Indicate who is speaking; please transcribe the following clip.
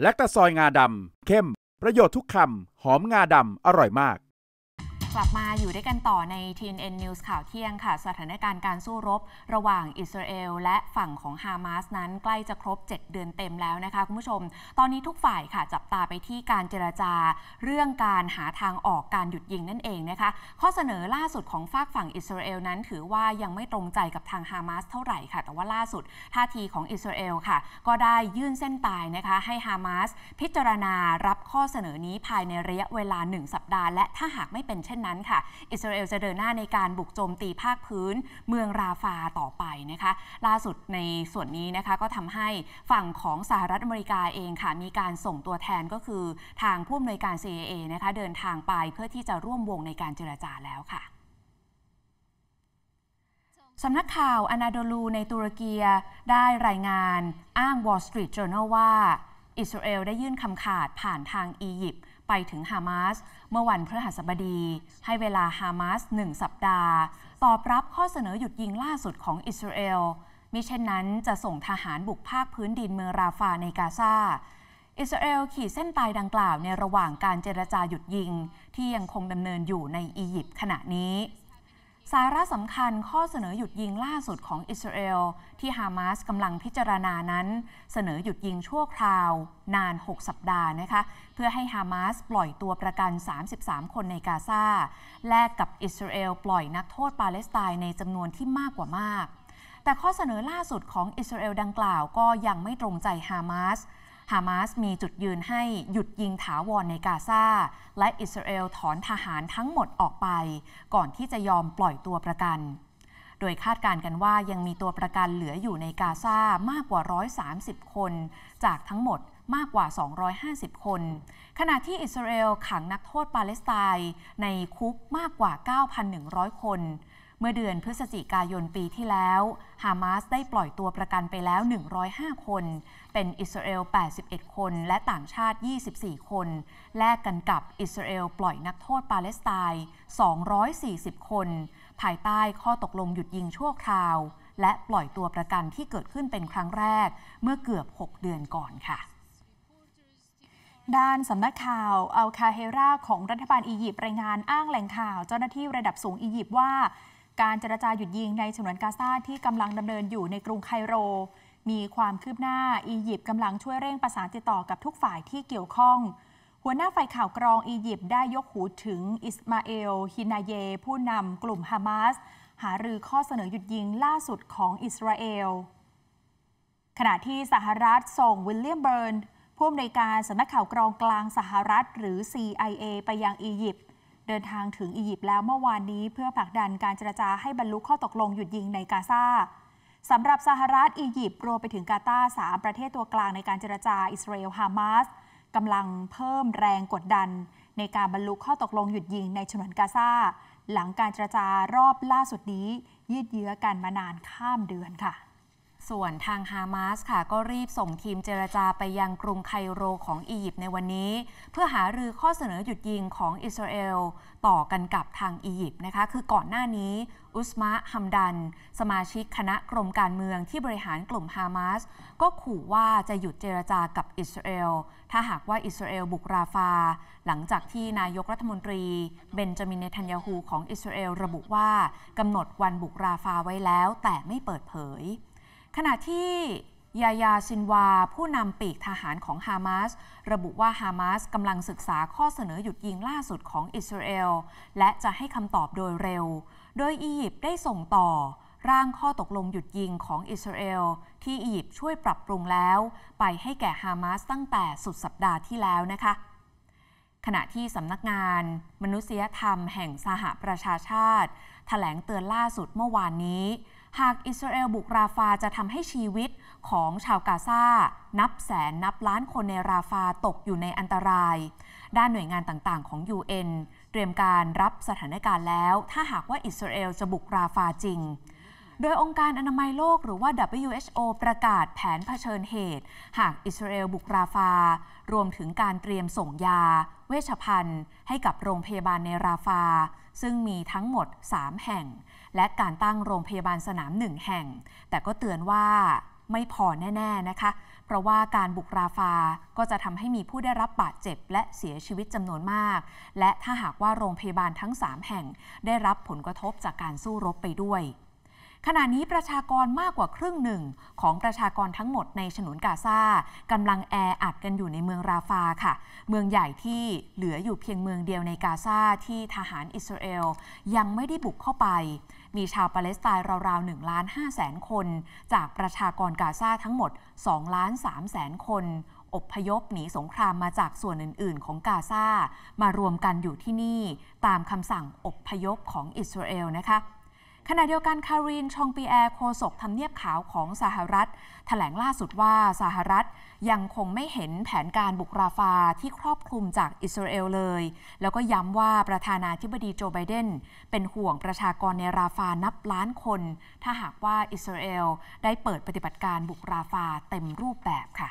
Speaker 1: แลคตาซอยงาดำเข้ม ประโยชน์ทุกคำหอมงาดำอร่อยมาก
Speaker 2: กลับมาอยู่ด้วยกันต่อใน TNN News ข่าวเที่ยงค่ะสถานการณ์การสู้รบระหว่างอิสราเอลและฝั่งของฮามาสนั้นใกล้จะครบ 7 เดือนเต็มแล้วนะคะคุณผู้ชม ตอนนี้ทุกฝ่ายค่ะ จับตาไปที่การเจรจาเรื่องการหาทางออกการหยุดยิงนั่นเองนะคะ ข้อเสนอล่าสุดของฝากฝั่งอิสราเอลนั้นถือว่ายังไม่ตรงใจกับทางฮามาสเท่าไหร่ค่ะ แต่ว่าล่าสุดท่าทีของอิสราเอลค่ะก็ได้ยื่นเส้นตายนะคะให้ฮามาสพิจารณารับข้อเสนอนี้ภายในระยะเวลา 1 สัปดาห์และถ้าหากไม่เป็นเช่นนั้นค่ะอิสราเอลจะเดินหน้าในการบุกโจมตีภาคพื้นเมืองราฟาต่อไปนะคะล่าสุดในส่วนนี้นะคะก็ทำให้ฝั่งของสหรัฐอเมริกาเองค่ะมีการส่งตัวแทนก็คือทางผู้อำนวยการ CIA นะคะเดินทางไปเพื่อที่จะร่วมวงในการเจรจาแล้วค่ะสำนักข่าวอนาโดลูในตุรกีได้รายงานอ้าง Wall Street Journal ว่าอิสราเอลได้ยื่นคำขาดผ่านทางอียิปต์ไปถึงฮามาสเมื่อวันพฤหัสบดี ให้เวลาฮามาสหนึ่งสัปดาห์ ตอบรับข้อเสนอหยุดยิงล่าสุดของอิสราเอลมิเช่นนั้นจะส่งทหารบุกภาคพื้นดินเมืองราฟาในกาซาอิสราเอลขี่เส้นตายดังกล่าวในระหว่างการเจรจาหยุดยิง ที่ยังคงดำเนินอยู่ในอียิปต์ขณะนี้สาระสำคัญข้อเสนอหยุดยิงล่าสุดของอิสราเอลที่ฮามาสกำลังพิจารณานั้น เสนอหยุดยิงชั่วคราวนาน 6 สัปดาห์นะคะเพื่อให้ฮามาสปล่อยตัวประกัน 33 คนในกาซาแลกกับอิสราเอลปล่อยนักโทษปาเลสไตน์ในจำนวนที่มากกว่ามาก แต่ข้อเสนอล่าสุดของอิสราเอลดังกล่าวก็ยังไม่ตรงใจฮามาสฮามาสมีจุดยืนให้หยุดยิงถาวรในกาซาและอิสราเอลถอนทหารทั้งหมดออกไป ก่อนที่จะยอมปล่อยตัวประกัน โดยคาดการกันว่ายังมีตัวประกันเหลืออยู่ในกาซามากกว่า 130 คน จากทั้งหมดมากกว่า 250 คน ขณะที่อิสราเอล ขังนักโทษปาเลสไตน์ในคุกมากกว่า 9,100 คนเมื่อเดือนพฤศจิกายนปีที่แล้ว ฮามาสได้ปล่อยตัวประกันไปแล้ว 105 คน เป็นอิสราเอล 81 คน และต่างชาติ 24 คน แลกกันกับอิสราเอลปล่อยนักโทษปาเลสไตน์ 240 คน ภายใต้ข้อตกลงหยุดยิงชั่วคราว และปล่อยตัวประกันที่เกิดขึ้นเป็นครั้งแรกเมื่อเกือบ 6 เดือนก่อนค่ะ
Speaker 1: ด้านสำนักข่าวอัลคาเฮราของรัฐบาลอียิปต์รายงานอ้างแหล่งข่าว เจ้าหน้าที่ระดับสูงอียิปต์ว่าการเจรจาหยุดยิงในฉนวนกาซาที่กำลังดำเนินอยู่ในกรุงไคโร มีความคืบหน้า อียิปต์กำลังช่วยเร่งประสานติดต่อกับทุกฝ่ายที่เกี่ยวข้อง หัวหน้าฝ่ายข่าวกรองอียิปต์ได้ยกหูถึงอิสมาเอล ฮินาเยผู้นำกลุ่มฮามาส หารือข้อเสนอหยุดยิงล่าสุดของอิสราเอล ขณะที่สหรัฐส่งวิลเลียมเบิร์นผู้อำนวยการสำนักข่าวกรองกลางสหรัฐหรือ CIA ไปยังอียิปต์เดินทางถึงอียิปต์แล้วเมื่อวานนี้เพื่อผลักดันการเจรจาให้บรรลุข้อตกลงหยุดยิงในกาซาสำหรับสหรัฐอียิปต์รวมไปถึงกาตาร์สามประเทศตัวกลางในการเจรจาอิสราเอลฮามาสกำลังเพิ่มแรงกดดันในการบรรลุข้อตกลงหยุดยิงในฉนวนกาซาหลังการเจรจารอบล่าสุดนี้ยืดเยื้อกันมานานข้ามเดือนค่ะส่วนทางฮามา
Speaker 2: สค่ะก็รีบส่ง
Speaker 1: ทีมเจรจาไปยังกรุงไค
Speaker 2: โรของอียิปต์ในวันนี้ เพื่อหารือข้อเสนอหยุดยิงของอิสราเอล ต่อกันกับทางอียิปต์นะคะคือก่อนหน้านี้ อุสมะฮัมดันสมาชิกคณะกรมการเมืองที่บริหารกลุ่มฮามาสก็ขู่ว่าจะหยุดเจรจากับอิสราเอล ถ้าหากว่าอิสราเอลบุกราฟา หลังจากที่นายกรัฐมนตรีเบนจามินเนทันยาฮูของอิสราเอลระบุว่ากำหนดวันบุกราฟาไว้แล้ว แต่ไม่เปิดเผยขณะที่ยายาซินวาผู้นำปีกทหารของฮามาสระบุว่าฮามาสกำลังศึกษาข้อเสนอหยุดยิงล่าสุดของอิสราเอลและจะให้คำตอบโดยเร็ว โดยอียิปต์ได้ส่งต่อร่างข้อตกลงหยุดยิงของอิสราเอลที่อียิปต์ช่วยปรับปรุงแล้วไปให้แก่ฮามาสตั้งแต่สุดสัปดาห์ที่แล้วนะคะ ขณะที่สำนักงาน มนุษยธรรมแห่งสหประชาชาติถแถลงเตือนล่าสุดเมื่อวานนี้หากอิสราเอลบุกราฟาจะทำให้ชีวิตของชาวกาซานับแสนนับล้านคนในราฟาตกอยู่ในอันตราย ด้านหน่วยงานต่างๆ ของ UN เตรียมการรับสถานการณ์แล้ว ถ้าหากว่าอิสราเอลจะบุกราฟาจริงโดยองค์การอนามัยโลกหรือว่า WHO ประกาศแผนเผชิญเหตุ หากอิสราเอลบุกราฟา รวมถึงการเตรียมส่งยา เวชภัณฑ์ ให้กับโรงพยาบาลในราฟา ซึ่งมีทั้งหมด 3 แห่ง และการตั้งโรงพยาบาลสนามหนึ่งแห่ง แต่ก็เตือนว่าไม่พอแน่ ๆ นะคะ เพราะว่าการบุกราฟาก็จะทำให้มีผู้ได้รับบาดเจ็บ และเสียชีวิตจำนวนมาก และถ้าหากว่าโรงพยาบาลทั้ง 3 แห่งได้รับผลกระทบจากการสู้รบไปด้วยขณะนี้ประชากรมากกว่าครึ่งหนึ่งของประชากรทั้งหมดในฉนวนกาซากำลังแออัดกันอยู่ในเมืองราฟาค่ะ เมืองใหญ่ที่เหลืออยู่เพียงเมืองเดียวในกาซาที่ทหารอิสราเอลยังไม่ได้บุกเข้าไป มีชาวปาเลสไตน์ราวๆ1ล้าน5แสนคน จากประชากรกาซาทั้งหมด2ล้าน3แสนคน อพยพหนีสงครามมาจากส่วนอื่นๆ ของกาซามารวมกันอยู่ที่นี่ตามคำสั่งอพยพของอิสราเอลนะคะขณะเดียวกันคารีนชองปีแอร์โฆษกทำเนียบขาวของสหรัฐถแถลงล่าสุดว่าสหรัฐยังคงไม่เห็นแผนการบุกราฟาที่ครอบคลุมจากอิสราเอลเลย แล้วก็ย้ำว่าประธานาธิบดีโจไบเดนเป็นห่วงประชากรในราฟานับล้านคน ถ้าหากว่าอิสราเอลได้เปิดปฏิบัติการบุกราฟาเต็มรูปแบบค่ะ